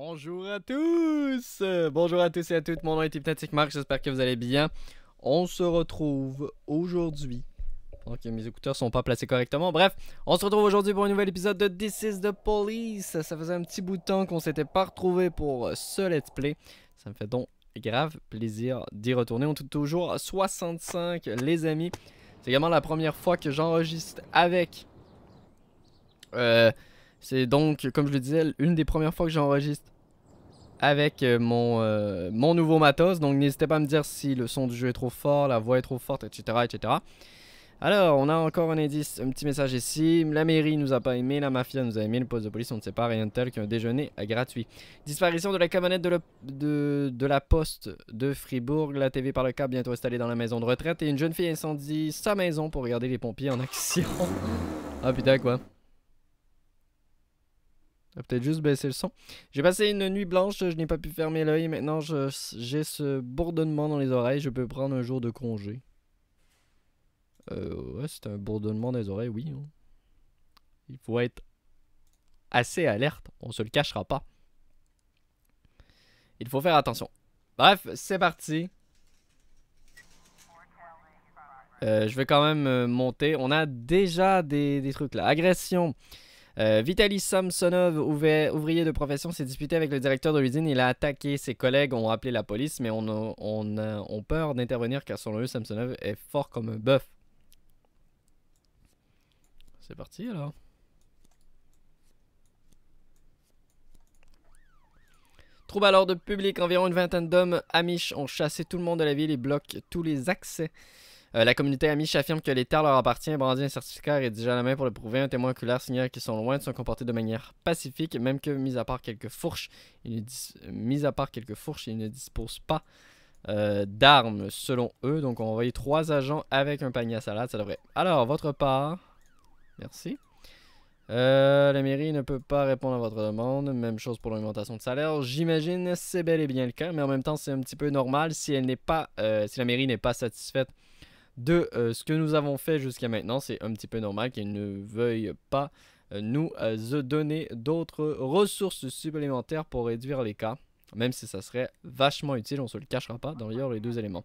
Bonjour à tous Bonjour à tous et à toutes, mon nom est Hypnotique Marc, j'espère que vous allez bien. On se retrouve aujourd'hui. Donc mes écouteurs sont pas placés correctement. Bref, on se retrouve aujourd'hui pour un nouvel épisode de This is the Police. Ça faisait un petit bout de temps qu'on s'était pas retrouvé pour ce let's play. Ça me fait donc grave plaisir d'y retourner. On est toujours à 65 les amis. C'est également la première fois que j'enregistre avec... Euh, c'est donc, comme je le disais, une des premières fois que j'enregistre avec euh, mon, euh, mon nouveau matos. Donc n'hésitez pas à me dire si le son du jeu est trop fort, la voix est trop forte, etc. etc. Alors, on a encore un indice, un petit message ici. La mairie nous a pas aimé, la mafia nous a aimé, le poste de police, on ne sait pas rien de tel qu'un déjeuner gratuit. Disparition de la camionnette de, de, de, la poste de Fribourg, la TV par le câble bientôt installée dans la maison de retraite et une jeune fille incendie sa maison pour regarder les pompiers en action. ah putain quoi peut-être juste baisser le son. J'ai passé une nuit blanche, je n'ai pas pu fermer l'œil. Maintenant, j'ai ce bourdonnement dans les oreilles. Je peux prendre un jour de congé. Euh, ouais, c'est un bourdonnement des oreilles, oui. Hein. Il faut être assez alerte, on se le cachera pas. Il faut faire attention. Bref, c'est parti. Euh, je vais quand même euh, monter. On a déjà des, des trucs là. Agression. Euh, Vitaly Samsonov, ouvrier de profession, s'est disputé avec le directeur de l'usine. Il a attaqué ses collègues, ont appelé la police, mais on, a, peur d'intervenir car selon eux, Samsonov est fort comme un bœuf. C'est parti alors. Trouble alors de public. Environ une vingtaine d'hommes amish ont chassé tout le monde de la ville et bloquent tous les accès euh, la communauté Amish affirme que les terres leur appartiennent. Brandit un certificat rédigé à la main pour le prouver. Un témoin oculaire signale qu'ils sont loin de se comporter de manière pacifique, même que, mis à part quelques fourches, ils ne, mis à part quelques fourches, ils ne disposent pas euh, d'armes, selon eux. Donc, on va envoyer trois agents avec un panier à salade. Ça devrait. Alors, votre part. Merci. Euh, la mairie ne peut pas répondre à votre demande. Même chose pour l'augmentation de salaire. J'imagine c'est bel et bien le cas, mais en même temps, c'est un petit peu normal si elle n'est pas, si la mairie n'est pas satisfaite de euh, ce que nous avons fait jusqu'à maintenant. C'est un petit peu normal qu'ils ne veuillent pas euh, nous euh, donner d'autres ressources supplémentaires pour réduire les cas. Même si ça serait vachement utile, on se le cachera pas. D'ailleurs, les deux éléments.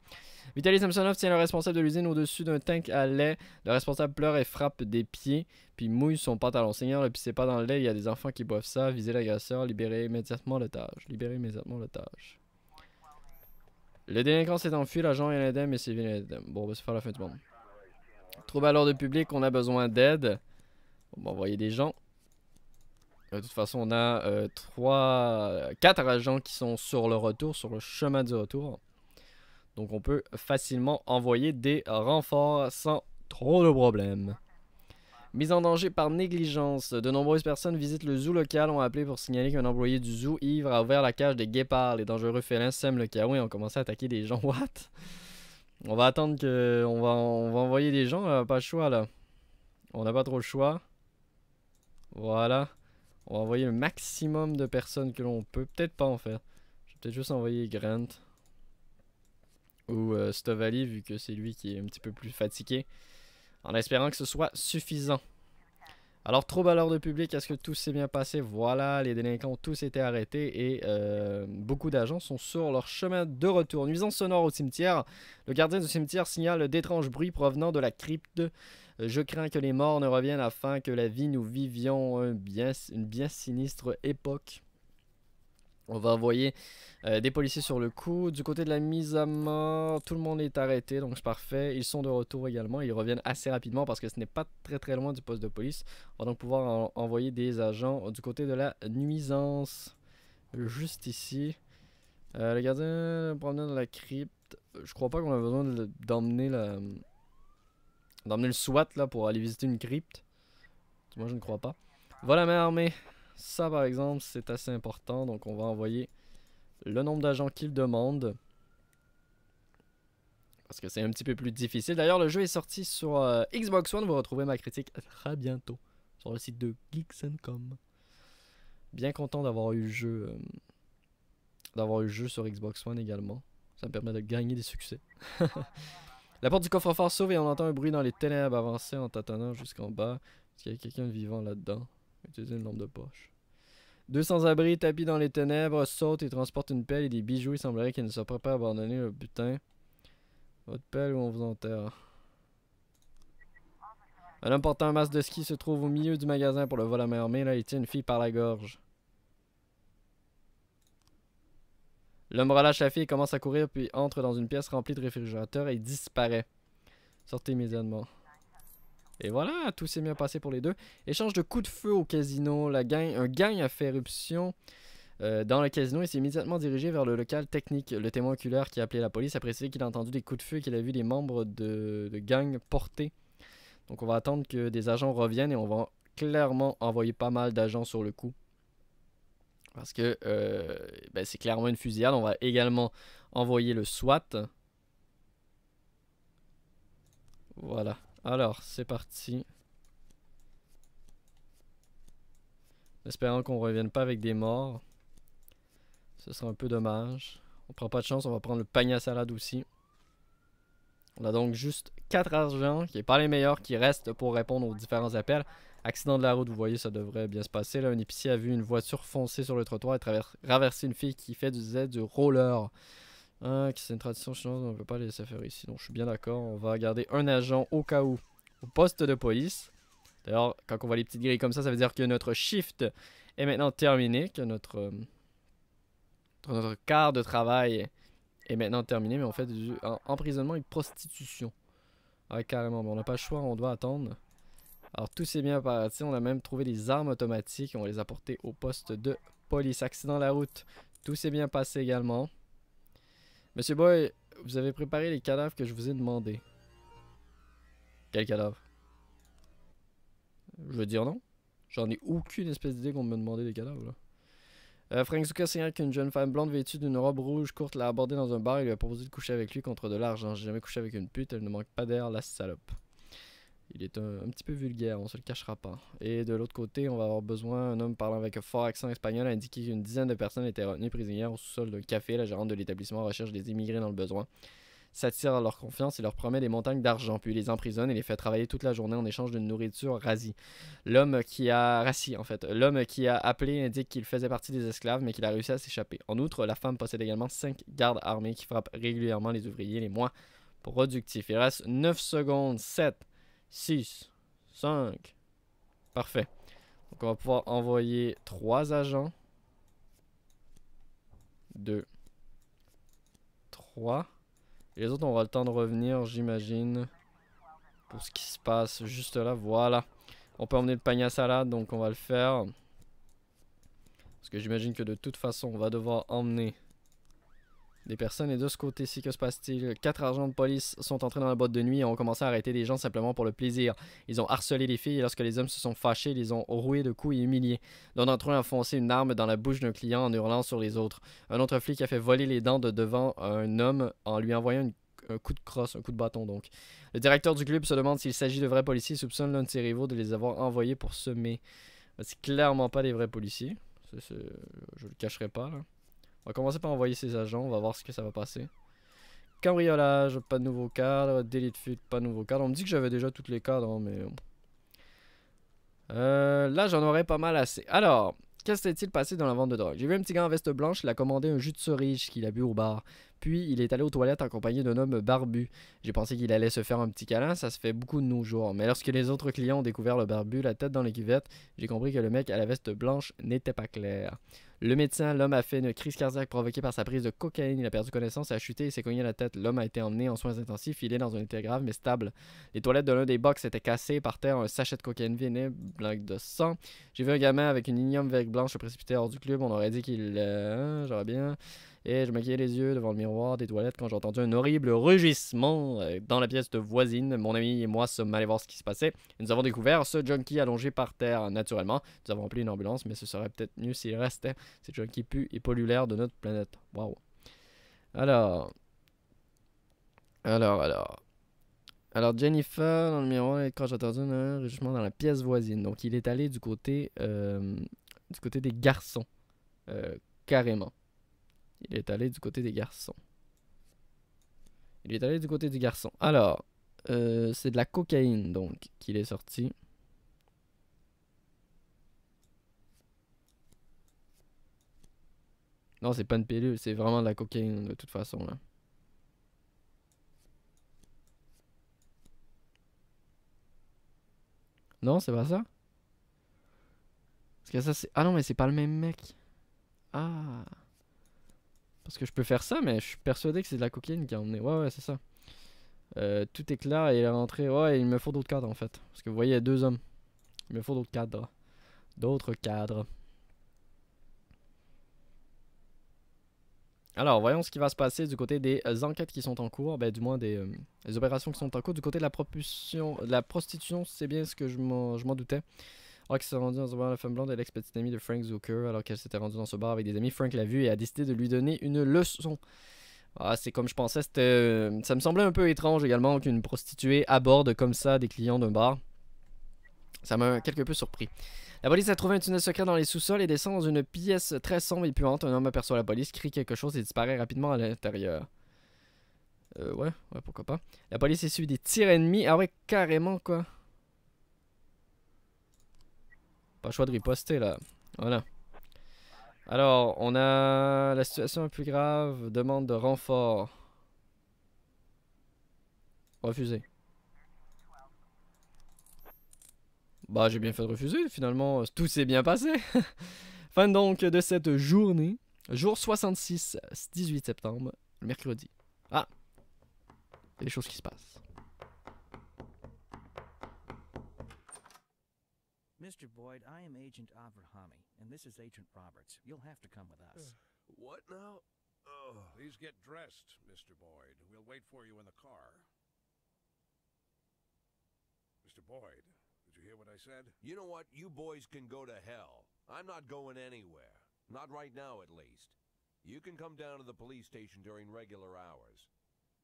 Vitaly Samsonov tient le responsable de l'usine au-dessus d'un tank à lait. Le responsable pleure et frappe des pieds, puis mouille son pantalon. Seigneur, puis c'est pas dans le lait, il y a des enfants qui boivent ça. Visez l'agresseur, libérez immédiatement l'otage. Libérez immédiatement l'otage. Le délinquant s'est enfui, l'agent est indemne et c'est est Bon, on va se faire la fin du monde. Trouble à de public, on a besoin d'aide. On va envoyer des gens. De toute façon, on a 3... Euh, 4 agents qui sont sur le retour, sur le chemin du retour. Donc on peut facilement envoyer des renforts sans trop de problèmes. Mise en danger par négligence. De nombreuses personnes visitent le zoo local, ont appelé pour signaler qu'un employé du zoo ivre a ouvert la cage des guépards. Les dangereux félins sèment le chaos et ont commencé à attaquer des gens. What? On va attendre que... On va, on va envoyer des gens, on n'a pas le choix là. On n'a pas trop le choix. Voilà. On va envoyer le maximum de personnes que l'on peut. Peut-être pas en fait. Je vais peut-être juste envoyer Grant. Ou euh, Stovali vu que c'est lui qui est un petit peu plus fatigué en espérant que ce soit suffisant. Alors, trop à de public, est-ce que tout s'est bien passé Voilà, les délinquants ont tous été arrêtés et euh, beaucoup d'agents sont sur leur chemin de retour. Nuisance sonore au cimetière. Le gardien du cimetière signale d'étranges bruits provenant de la crypte. Euh, je crains que les morts ne reviennent afin que la vie nous vivions bien, une bien sinistre époque. On va envoyer euh, des policiers sur le coup. Du côté de la mise à mort, tout le monde est arrêté, donc c'est parfait. Ils sont de retour également. Ils reviennent assez rapidement parce que ce n'est pas très très loin du poste de police. On va donc pouvoir envoyer des agents du côté de la nuisance. Juste ici. Euh, le gardien promenade dans la crypte. Je crois pas qu'on a besoin d'emmener la... le SWAT là, pour aller visiter une crypte. Moi je ne crois pas. Voilà ma armée. Ça, par exemple, c'est assez important. Donc, on va envoyer le nombre d'agents qu'il demande. Parce que c'est un petit peu plus difficile. D'ailleurs, le jeu est sorti sur euh, Xbox One. Vous retrouvez ma critique très bientôt sur le site de Geeks&Com. Bien content d'avoir eu le jeu, euh, d'avoir eu le jeu sur Xbox One également. Ça me permet de gagner des succès. La porte du coffre-fort s'ouvre et on entend un bruit dans les ténèbres avancer en tâtonnant jusqu'en bas. Est-ce qu'il y a quelqu'un de vivant là-dedans Utilisez une lampe de poche. Deux sans-abri tapis dans les ténèbres sautent et transportent une pelle et des bijoux. Il semblerait qu'ils ne soient pas abandonnés, le butin. Votre pelle ou on vous enterre. Un homme portant un masque de ski se trouve au milieu du magasin pour le vol à main armée. Là, il tient une fille par la gorge. L'homme relâche la fille et commence à courir, puis entre dans une pièce remplie de réfrigérateurs et disparaît. Sortez immédiatement. Et voilà, tout s'est bien passé pour les deux. Échange de coups de feu au casino. La gang, un gang a fait éruption euh, dans le casino et s'est immédiatement dirigé vers le local technique. Le témoin oculaire qui a appelé la police a précisé qu'il a entendu des coups de feu et qu'il a vu des membres de, gang portés. Donc on va attendre que des agents reviennent et on va clairement envoyer pas mal d'agents sur le coup. Parce que euh, ben, c'est clairement une fusillade. On va également envoyer le SWAT. Voilà. Alors, c'est parti. Espérons qu'on ne revienne pas avec des morts. Ce sera un peu dommage. On prend pas de chance, on va prendre le panier à salade aussi. On a donc juste 4 argents, qui est pas les meilleurs, qui restent pour répondre aux différents appels. Accident de la route, vous voyez, ça devrait bien se passer. Là, un épicier a vu une voiture foncer sur le trottoir et traverser une fille qui fait du du roller. Hein, c'est une tradition chinoise, on ne peut pas les laisser faire ici. Donc je suis bien d'accord, on va garder un agent au cas où au poste de police. D'ailleurs, quand on voit les petites grilles comme ça, ça veut dire que notre shift est maintenant terminé, que notre, euh, notre quart de travail est maintenant terminé, mais en fait emprisonnement et prostitution. Ah, carrément, mais on n'a pas le choix, on doit attendre. Alors, tout s'est bien passé, on a même trouvé des armes automatiques, on les a portées au poste de police. Accident de la route, tout s'est bien passé également. Monsieur Boy, vous avez préparé les cadavres que je vous ai demandé. Quel cadavre Je veux dire non. J'en ai aucune espèce d'idée qu'on me demandait des cadavres, là. Euh, Frank Zuka signale qu'une jeune femme blonde vêtue d'une robe rouge courte l'a abordée dans un bar et lui a proposé de coucher avec lui contre de l'argent. J'ai jamais couché avec une pute, elle ne manque pas d'air, la salope il est un, petit peu vulgaire, on se le cachera pas. Et de l'autre côté, on va avoir besoin un homme parlant avec un fort accent espagnol a indiqué qu'une dizaine de personnes étaient retenues prisonnières au sous-sol d'un café. La gérante de l'établissement recherche des immigrés dans le besoin, s'attire leur confiance et leur promet des montagnes d'argent, puis les emprisonne et les fait travailler toute la journée en échange d'une nourriture rasie. L'homme qui a rassis, en fait, l'homme qui a appelé indique qu'il faisait partie des esclaves, mais qu'il a réussi à s'échapper. En outre, la femme possède également cinq gardes armés qui frappent régulièrement les ouvriers les moins productifs. Il reste 9 secondes 7. 6, 5. Parfait. Donc on va pouvoir envoyer 3 agents. 2, 3. Et les autres, on aura le temps de revenir, j'imagine, pour ce qui se passe juste là. Voilà. On peut emmener le panier à salade, donc on va le faire. Parce que j'imagine que de toute façon, on va devoir emmener des personnes et de ce côté-ci, que se passe-t-il Quatre agents de police sont entrés dans la boîte de nuit et ont commencé à arrêter des gens simplement pour le plaisir. Ils ont harcelé les filles et lorsque les hommes se sont fâchés, ils les ont roués de coups et humiliés. L'un d'entre eux a foncé une arme dans la bouche d'un client en hurlant sur les autres. Un autre flic a fait voler les dents de devant un homme en lui envoyant un coup de crosse, un coup de bâton donc. Le directeur du club se demande s'il s'agit de vrais policiers et soupçonne l'un de ses rivaux de les avoir envoyés pour semer. C'est clairement pas des vrais policiers. Je le cacherai pas là. On va commencer par envoyer ses agents, on va voir ce que ça va passer. Cambriolage, pas de nouveau cadre. Délit de fuite, pas de nouveau cadre. On me dit que j'avais déjà toutes les cadres, hein, mais... Euh, là, j'en aurais pas mal assez. Alors, qu'est-ce qui s'est-il passé dans la vente de drogue J'ai vu un petit gars en veste blanche, il a commandé un jus de cerise qu'il a bu au bar. Puis, il est allé aux toilettes accompagné d'un homme barbu. J'ai pensé qu'il allait se faire un petit câlin, ça se fait beaucoup de nos jours. Mais lorsque les autres clients ont découvert le barbu, la tête dans les cuvettes, j'ai compris que le mec à la veste blanche n'était pas clair. Le médecin, l'homme a fait une crise cardiaque provoquée par sa prise de cocaïne. Il a perdu connaissance, a chuté et s'est cogné la tête. L'homme a été emmené en soins intensifs. Il est dans un état grave mais stable. Les toilettes de l'un des box étaient cassées par terre. Un sachet de cocaïne venait, blanc de sang. J'ai vu un gamin avec une ignome vague blanche se précipiter hors du club. On aurait dit qu'il. Euh, hein, j'aurais bien et je maquillais les yeux devant le miroir des toilettes quand j'ai entendu un horrible rugissement euh, dans la pièce de voisine. Mon ami et moi sommes allés voir ce qui se passait et nous avons découvert ce junkie allongé par terre naturellement. Nous avons appelé une ambulance, mais ce serait peut-être mieux s'il restait. C'est junkie pu et pollue de notre planète. Waouh. Alors. Alors, alors. Alors, Jennifer, dans le miroir, quand j'ai entendu un rugissement dans la pièce voisine. Donc, il est allé du côté, euh, du côté des garçons. Euh, carrément. Il est allé du côté des garçons. Il est allé du côté des garçons. Alors, euh, c'est de la cocaïne, donc, qu'il est sorti. Non, c'est pas une pilule, c'est vraiment de la cocaïne, de toute façon, là. Non, c'est pas ça? Parce que ça, c'est... Ah non, mais c'est pas le même mec. Ah... Parce que je peux faire ça, mais je suis persuadé que c'est de la coquine qui a emmené. Ouais, ouais, c'est ça. Euh, tout est clair et est rentré. ouais, il me faut d'autres cadres en fait. Parce que vous voyez, il y a deux hommes. Il me faut d'autres cadres. D'autres cadres. Alors, voyons ce qui va se passer du côté des euh, enquêtes qui sont en cours, ben, du moins des, euh, opérations qui sont en cours. Du côté la, propulsion, de la prostitution, c'est bien ce que je m'en doutais alors ah, se s'est dans ce bar la femme blonde, elle lex petite amie de Frank Zucker, alors qu'elle s'était rendue dans ce bar avec des amis, Frank l'a vue et a décidé de lui donner une leçon. Ah, c'est comme je pensais, euh, ça me semblait un peu étrange également qu'une prostituée aborde comme ça des clients d'un bar. Ça m'a quelque peu surpris. La police a trouvé un tunnel secret dans les sous-sols et descend dans une pièce très sombre et puante. Un homme aperçoit la police, crie quelque chose et disparaît rapidement à l'intérieur. Euh, ouais, ouais, pourquoi pas. La police est essuie des tirs ennemis. Ah ouais, carrément, quoi. Pas le choix de riposter là. Voilà. Alors, on a la situation plus grave, demande de renfort. Refusé. Bah, j'ai bien fait de refuser, finalement, tout s'est bien passé. fin donc de cette journée, jour 66, 18 septembre, mercredi. Ah, il des choses qui se passent. Mr. Boyd, I am Agent Avrahami, and this is Agent Roberts. You'll have to come with us. what now? Oh. Please get dressed, Mr. Boyd. We'll wait for you in the car. Mr. Boyd, did you hear what I said? You know what? You boys can go to hell. I'm not going anywhere. Not right now, at least. You can come down to the police station during regular hours.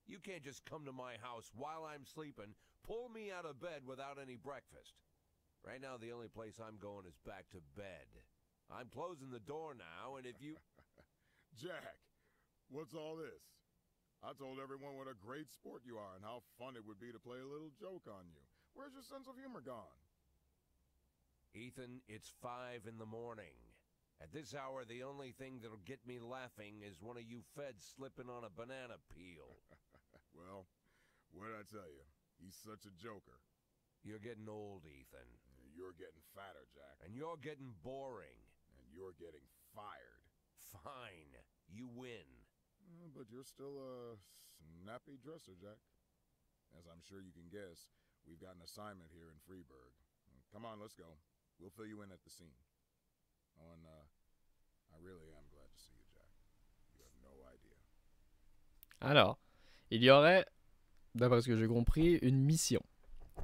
You can't just come to my house while I'm sleeping, pull me out of bed without any breakfast. Right now, the only place I'm going is back to bed. I'm closing the door now, and if you... Jack, what's all this? I told everyone what a great sport you are and how fun it would be to play a little joke on you. Where's your sense of humor gone? Ethan, it's five in the morning. At this hour, the only thing that'll get me laughing is one of you feds slipping on a banana peel. well, what'd I tell you? He's such a joker. You're getting old, Ethan. You're getting fatter, Jack. And you're getting boring. And you're getting fired. Fine. You win. but you're still a snappy dresser, Jack. As I'm sure you can guess, we've got an assignment here in Freeburg. Come on, let's go. We'll fill you in at the scene. Oh, and uh, I really am glad to see you, Jack. You have no idea. Alors, il y aurait, d'après ce que j'ai compris, une mission.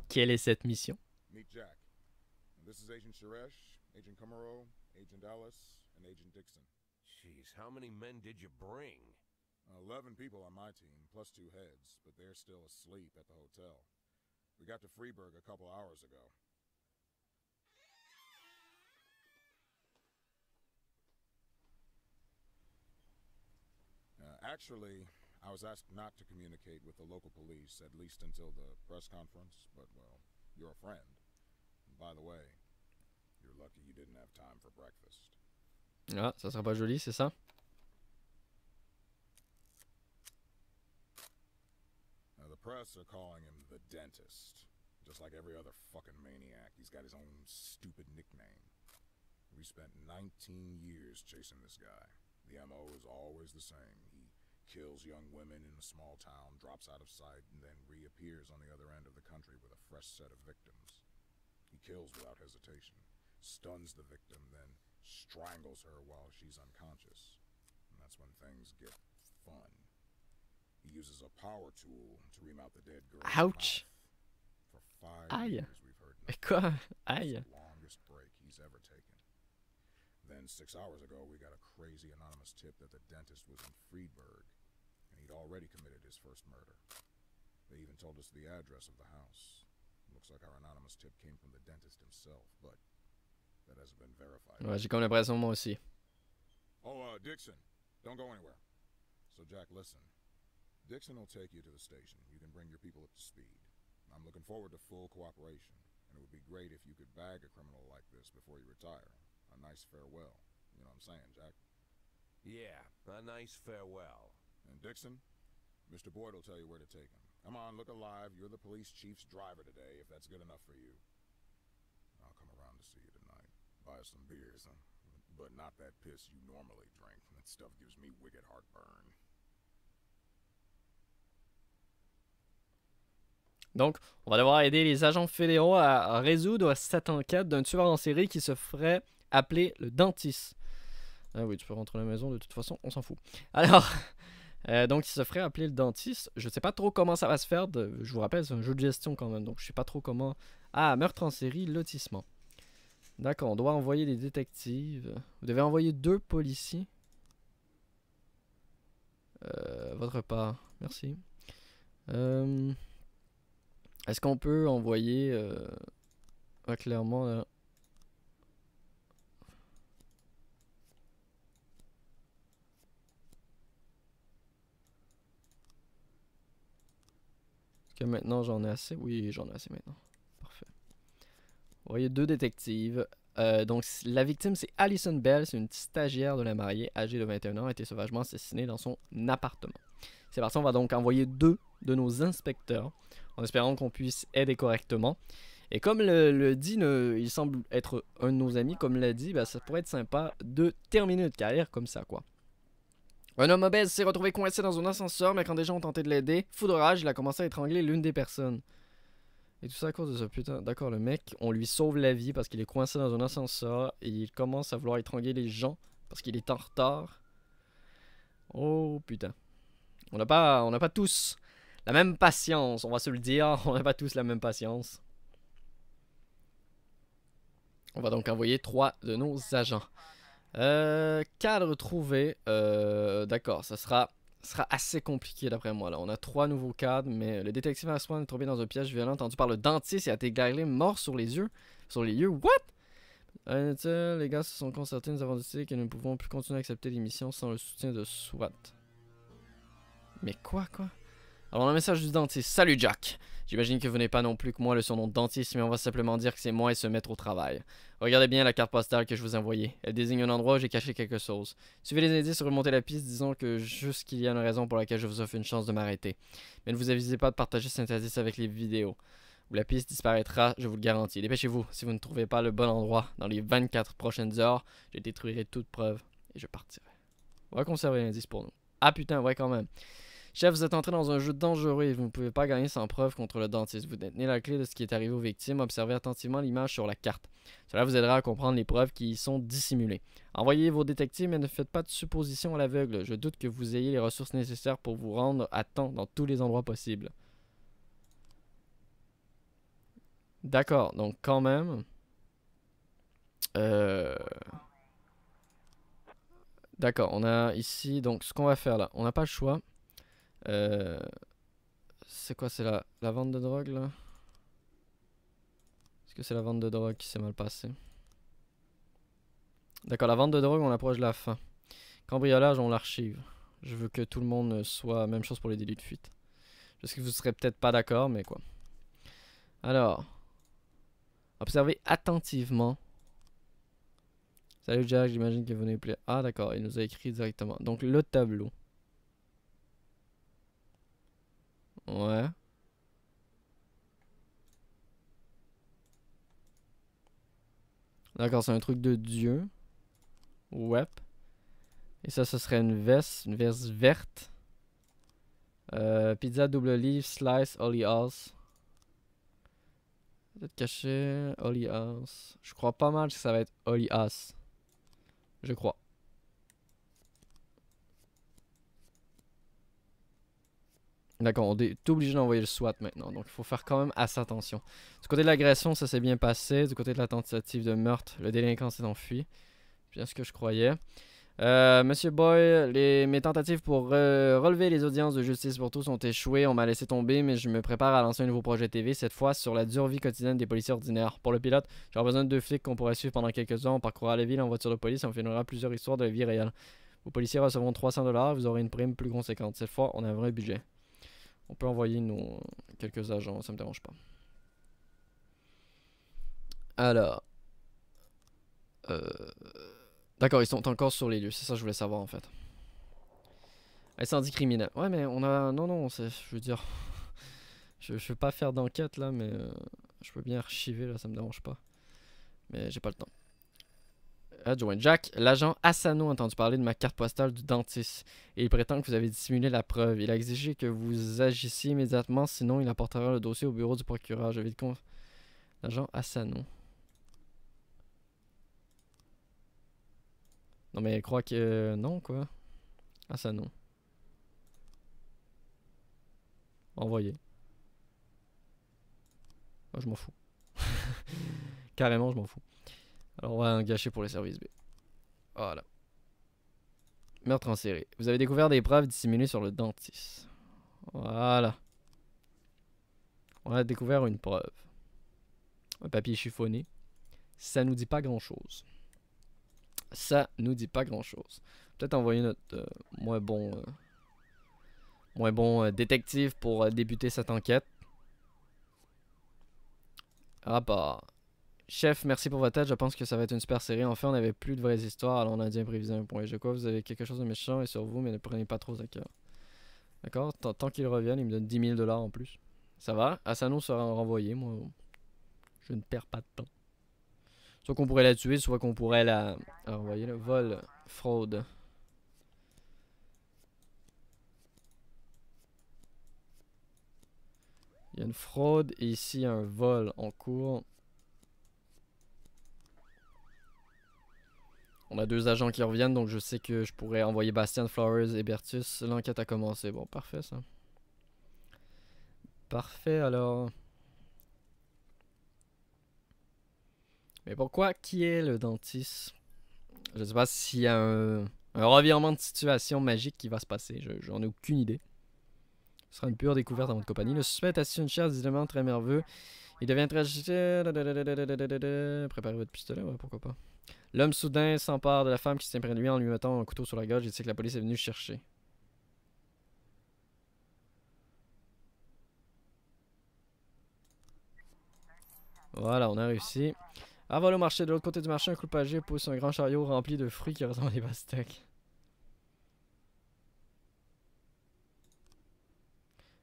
Quelle est cette mission Meet Jack. This is Agent Suresh, Agent Camaro, Agent Dallas, and Agent Dixon. Jeez, how many men did you bring? Eleven people on my team, plus two heads, but they're still asleep at the hotel. We got to Freiburg a couple hours ago. Uh, actually, I was asked not to communicate with the local police, at least until the press conference, but well, you're a friend. by the way, Ah, ça sera pas joli, c'est ça Now the press are calling him the dentist. Just like every other fucking maniac, he's got his own stupid nickname. We spent 19 years chasing this guy. The MO is always the same. He kills young women in a small town, drops out of sight, and then reappears on the other end of the country with a fresh set of victims. He kills without hesitation stuns the victim, then strangles her while she's unconscious. And that's when things get fun. He uses a power tool to remount the dead girl. Ouch. For five years we've heard nothing. the longest break he's ever taken. Then six hours ago we got a crazy anonymous tip that the dentist was in Friedberg and he'd already committed his first murder. They even told us the address of the house. Looks like our anonymous tip came from the dentist himself, but that hasn't been verified. Ouais, j'ai comme l'impression moi aussi. Oh, uh, Dixon, don't go anywhere. So Jack, listen. Dixon will take you to the station. You can bring your people up to speed. I'm looking forward to full cooperation, and it would be great if you could bag a criminal like this before you retire. A nice farewell. You know what I'm saying, Jack? Yeah, a nice farewell. And Dixon, Mr. Boyd will tell you where to take him. Come on, look alive. You're the police chief's driver today, if that's good enough for you. I'll come around to see you Donc, on va devoir aider les agents fédéraux à résoudre cette enquête d'un tueur en série qui se ferait appeler le dentiste. Ah oui, tu peux rentrer à la maison, de toute façon, on s'en fout. Alors, euh, donc il se ferait appeler le dentiste. Je ne sais pas trop comment ça va se faire. je vous rappelle, c'est un jeu de gestion quand même, donc je sais pas trop comment. Ah, meurtre en série, lotissement. D'accord, on doit envoyer des détectives. Vous devez envoyer deux policiers. Euh, votre part. Merci. Euh, est-ce qu'on peut envoyer... Euh, ah, clairement... Euh, que maintenant j'en ai assez. Oui, j'en ai assez maintenant. Vous voyez deux détectives. Euh, donc, la victime, c'est Alison Bell. C'est une stagiaire de la mariée, âgée de 21 ans, a été sauvagement assassinée dans son appartement. C'est on va donc envoyer deux de nos inspecteurs en espérant qu'on puisse aider correctement. Et comme le, dit, il semble être un de nos amis, comme l'a dit, ben, ça pourrait être sympa de terminer notre carrière comme ça, quoi. Un homme obèse s'est retrouvé coincé dans un ascenseur, mais quand des gens ont tenté de l'aider, fou rage, il a commencé à étrangler l'une des personnes. Et tout ça à cause de ce putain. D'accord, le mec, on lui sauve la vie parce qu'il est coincé dans un ascenseur et il commence à vouloir étrangler les gens parce qu'il est en retard. Oh putain. On n'a pas, on pas tous la même patience, on va se le dire, on n'a pas tous la même patience. On va donc envoyer trois de nos agents. Euh, cadre trouvé, euh, d'accord, ça sera sera assez compliqué d'après moi. Là. On a trois nouveaux cadres, mais le détective Aswan est tombé dans un piège violent tendu par le dentiste et a été égaré mort sur les yeux. Sur les yeux, what? les gars se sont concertés, nous avons décidé que nous ne pouvons plus continuer à accepter l'émission sans le soutien de SWAT. Mais quoi, quoi? Alors, le message du dentiste Salut Jack J'imagine que vous n'avez pas non plus que moi le surnom de dentiste, mais on va simplement dire que c'est moi et se mettre au travail. Regardez bien la carte postale que je vous ai envoyée. Elle désigne un endroit où j'ai caché quelque chose. Suivez les indices, remontez la piste, disons que juste qu'il y a une raison pour laquelle je vous offre une chance de m'arrêter. Mais ne vous avisez pas de partager cet indice avec les vidéos. Ou la piste disparaîtra, je vous le garantis. Dépêchez-vous, si vous ne trouvez pas le bon endroit dans les 24 prochaines heures, je détruirai toute preuve et je partirai. On va conserver l'indice pour nous. Ah putain, ouais quand même. Chef, vous êtes entré dans un jeu dangereux et vous ne pouvez pas gagner sans preuve contre le dentiste. Vous détenez la clé de ce qui est arrivé aux victimes. Observez attentivement l'image sur la carte. Cela vous aidera à comprendre les preuves qui y sont dissimulées. Envoyez vos détectives, mais ne faites pas de suppositions à l'aveugle. Je doute que vous ayez les ressources nécessaires pour vous rendre à temps dans tous les endroits possibles. D'accord, donc quand même... Euh... D'accord, on a ici... Donc ce qu'on va faire là, on n'a pas le choix. Euh, c'est quoi, c'est la, vente de drogue là Est-ce que c'est la vente de drogue qui s'est mal passée D'accord, la vente de drogue, on approche la fin. Cambriolage, on l'archive. Je veux que tout le monde soit. Même chose pour les délits de fuite. Je sais que vous ne serez peut-être pas d'accord, mais quoi. Alors. Observez attentivement. Salut Jack, j'imagine que vous n'avez plus. Ah, d'accord, il nous a écrit directement. Donc, le tableau. Ouais. D'accord, c'est un truc de dieu. Ouais. Et ça, ce serait une veste, une veste verte. Euh, pizza double leaf, slice, holy ass. Peut-être caché, holy ass. Je crois pas mal que ça va être holy Je crois. D'accord, on est obligé d'envoyer le SWAT maintenant, donc il faut faire quand même assez attention. Du côté de l'agression, ça s'est bien passé. Du côté de la tentative de meurtre, le délinquant s'est enfui. Bien ce que je croyais. Euh, Monsieur Boy, les, mes tentatives pour relever les audiences de justice pour tous ont échoué. On m'a laissé tomber, mais je me prépare à lancer un nouveau projet TV, cette fois sur la dure vie quotidienne des policiers ordinaires. Pour le pilote, j'aurai besoin de deux flics qu'on pourrait suivre pendant quelques heures. On parcourra la villes en voiture de police et on finira plusieurs histoires de la vie réelle. Vos policiers recevront 300 dollars vous aurez une prime plus conséquente. Cette fois, on a un vrai budget. On peut envoyer nos, quelques agents, ça me dérange pas. Alors. Euh, d'accord, ils sont encore sur les lieux, c'est ça que je voulais savoir en fait. dit criminel. Ouais, mais on a. Non, non, je veux dire. je, je veux pas faire d'enquête là, mais euh, je peux bien archiver là, ça me dérange pas. Mais j'ai pas le temps adjoint Jack, l'agent Asano a entendu parler de ma carte postale du dentiste et il prétend que vous avez dissimulé la preuve. Il a exigé que vous agissiez immédiatement, sinon il apportera le dossier au bureau du procureur. Je vais de compte. L'agent Asano. Non mais je croit que... non quoi. Asano. Envoyé. je m'en fous. Carrément, je m'en fous. Alors on va un gâcher pour les services B. Voilà. Meurtre en série. Vous avez découvert des preuves dissimulées sur le dentiste. Voilà. On a découvert une preuve. Un papier chiffonné. Ça nous dit pas grand chose. Ça nous dit pas grand chose. Peut-être envoyer notre euh, moins bon, euh, moins bon euh, détective pour débuter cette enquête. Rapport. Chef, merci pour votre aide. Je pense que ça va être une super série. Enfin, on n'avait plus de vraies histoires, alors on a bien improviser un point. Je crois que vous avez quelque chose de méchant et sur vous, mais ne prenez pas trop à cœur. D'accord Tant, qu'il revienne, il me donne 10 000 dollars en plus. Ça va Asano sera renvoyé, moi. Je ne perds pas de temps. Soit qu'on pourrait la tuer, soit qu'on pourrait la... Alors, voyez, le vol, fraude. Il y a une fraude et ici un vol en cours. On a deux agents qui reviennent, donc je sais que je pourrais envoyer Bastien, Flowers et Bertus. L'enquête a commencé. Bon, parfait ça. Parfait, alors... Mais pourquoi qui est le dentiste Je sais pas s'il y a un, revirement de situation magique qui va se passer. J'en ai aucune idée. Ce sera une pure découverte dans votre compagnie. Le suspect assis une chaise évidemment très nerveux. Il devient très... Préparez votre pistolet, ouais, pourquoi pas. L'homme soudain s'empare de la femme qui s'imprègne de lui en lui mettant un couteau sur la gorge et dit que la police est venue chercher. Voilà, on a réussi. Ah, voilà, le marché, de l'autre côté du marché, un âgé pousse un grand chariot rempli de fruits qui ressemble à des pastèques.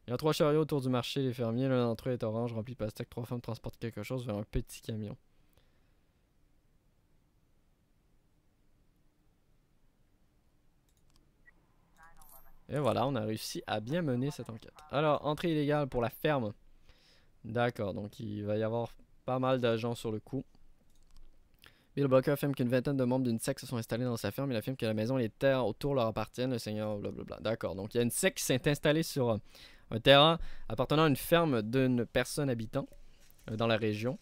Il y a trois chariots autour du marché, les fermiers, l'un d'entre eux est orange, rempli de pastèques, trois femmes transportent quelque chose vers un petit camion. Et voilà, on a réussi à bien mener cette enquête. Alors, entrée illégale pour la ferme. D'accord, donc il va y avoir pas mal d'agents sur le coup. Bill Bucker affirme qu'une vingtaine de membres d'une secte se sont installés dans sa ferme. Il affirme que la maison et les terres autour leur appartiennent. Le seigneur, blablabla. D'accord. Donc, il y a une secte qui s'est installée sur euh, un terrain appartenant à une ferme d'une personne habitant euh, dans la région.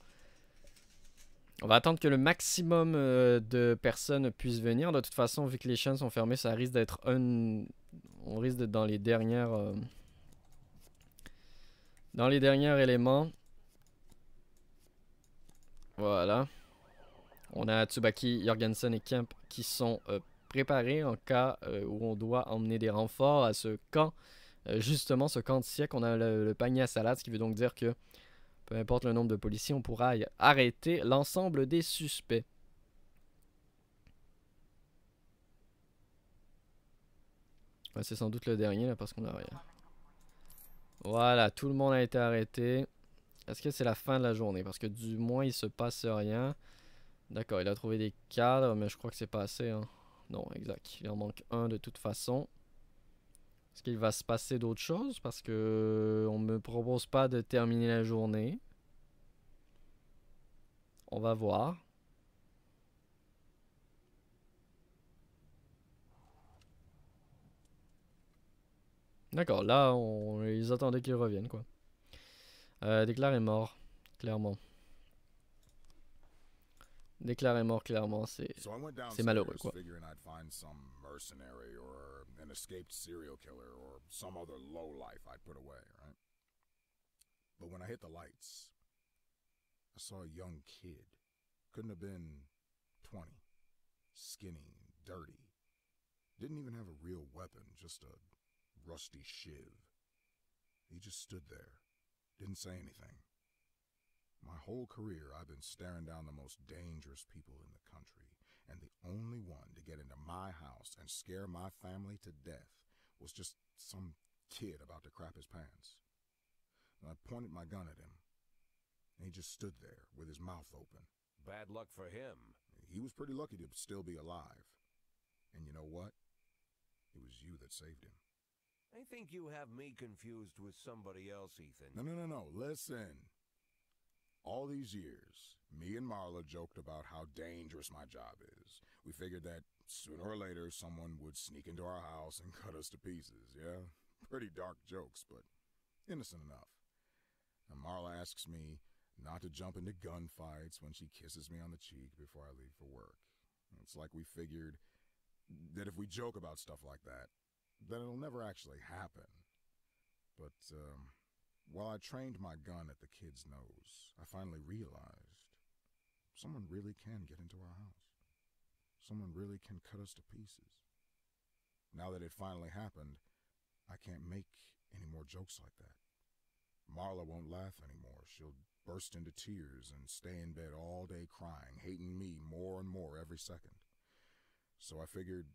On va attendre que le maximum euh, de personnes puissent venir. De toute façon, vu que les chaînes sont fermées, ça risque d'être un, on risque d'être dans les dernières euh, dans les derniers éléments. Voilà. On a Tsubaki, Jorgensen et Kemp qui sont euh, préparés en cas euh, où on doit emmener des renforts à ce camp. justement, ce camp de siècle, on a le, panier à salade, ce qui veut donc dire que peu importe le nombre de policiers, on pourra arrêter l'ensemble des suspects. c'est sans doute le dernier là parce qu'on a rien. Voilà, tout le monde a été arrêté. Est-ce que c'est la fin de la journée Parce que du moins, il se passe rien. D'accord, il a trouvé des cadres, mais je crois que c'est pas assez. Hein. Non, exact. Il en manque un de toute façon. Est-ce qu'il va se passer d'autres choses Parce que on me propose pas de terminer la journée. On va voir. D'accord, là, on, ils attendaient qu'ils reviennent, quoi. Euh, est mort, clairement. est mort, clairement, c'est c'est malheureux, quoi. serial killer low life But when I hit the lights, I saw a young kid. Couldn't have been 20. Skinny, dirty. Didn't even have a real weapon, just a rusty shiv. He just stood there, didn't say anything. My whole career, I've been staring down the most dangerous people in the country, and the only one to get into my house and scare my family to death was just some kid about to crap his pants. And I pointed my gun at him, and he just stood there with his mouth open. Bad luck for him. He was pretty lucky to still be alive. And you know what? It was you that saved him. I think you have me confused with somebody else, Ethan. No, no, no, no. Listen. All these years, me and Marla joked about how dangerous my job is. We figured that sooner or later someone would sneak into our house and cut us to pieces, yeah? Pretty dark jokes, but innocent enough. And Marla asks me not to jump into gunfights when she kisses me on the cheek before I leave for work. It's like we figured that if we joke about stuff like that, that it'll never actually happen. But um, while I trained my gun at the kid's nose, I finally realized someone really can get into our house. Someone really can cut us to pieces. Now that it finally happened, I can't make any more jokes like that. Marla won't laugh anymore. She'll burst into tears and stay in bed all day crying, hating me more and more every second. So I figured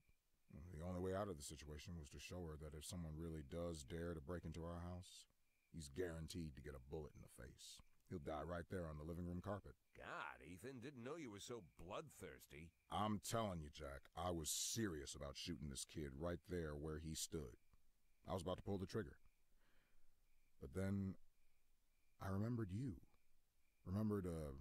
the only way out of the situation was to show her that if someone really does dare to break into our house, he's guaranteed to get a bullet in the face. He'll die right there on the living room carpet. God, Ethan, didn't know you were so bloodthirsty. I'm telling you, Jack, I was serious about shooting this kid right there where he stood. I was about to pull the trigger. But then I remembered you. Remembered, uh,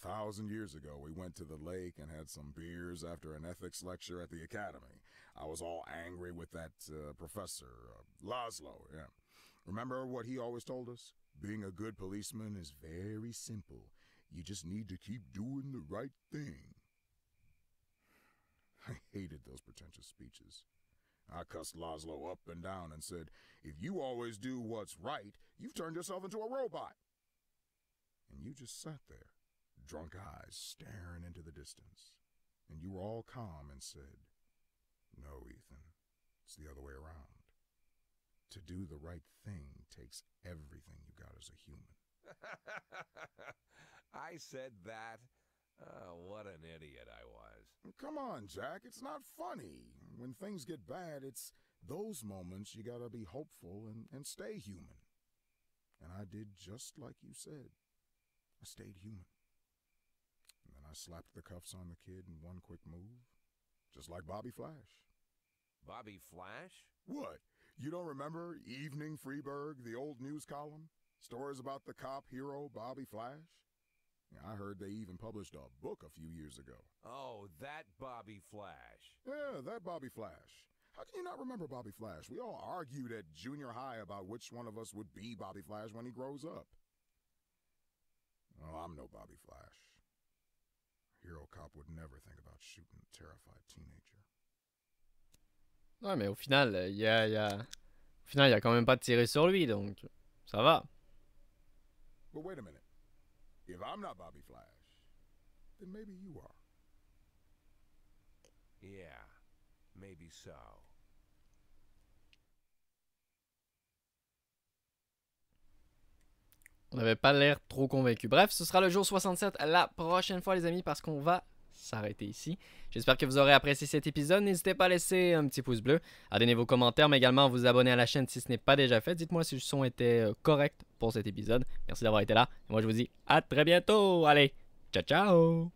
thousand years ago, we went to the lake and had some beers after an ethics lecture at the academy. I was all angry with that uh, professor, uh, Laszlo. Yeah. Remember what he always told us? Being a good policeman is very simple. You just need to keep doing the right thing. I hated those pretentious speeches. I cussed Laszlo up and down and said, If you always do what's right, you've turned yourself into a robot. And you just sat there drunk eyes staring into the distance. And you were all calm and said, No, Ethan, it's the other way around. To do the right thing takes everything you got as a human. I said that. Oh, what an idiot I was. Come on, Jack. It's not funny. When things get bad, it's those moments you gotta be hopeful and, and stay human. And I did just like you said. I stayed human. I slapped the cuffs on the kid in one quick move, just like Bobby Flash. Bobby Flash? What? You don't remember Evening Freeburg, the old news column? Stories about the cop hero Bobby Flash? I heard they even published a book a few years ago. Oh, that Bobby Flash. Yeah, that Bobby Flash. How can you not remember Bobby Flash? We all argued at junior high about which one of us would be Bobby Flash when he grows up. Oh, I'm no Bobby Flash. Hero Cop would never think about shooting a terrified teenager. Ouais, mais au final, euh, il y a, y a... au final, il y a quand même pas tiré sur lui, donc ça va. But wait a minute. If I'm not Bobby Flash, then maybe you are. Yeah, maybe so. On n'avait pas l'air trop convaincu. Bref, ce sera le jour 67 la prochaine fois, les amis, parce qu'on va s'arrêter ici. J'espère que vous aurez apprécié cet épisode. N'hésitez pas à laisser un petit pouce bleu, à donner vos commentaires, mais également à vous abonner à la chaîne si ce n'est pas déjà fait. Dites-moi si le son était euh, correct pour cet épisode. Merci d'avoir été là. Et moi, je vous dis à très bientôt. Allez, ciao, ciao!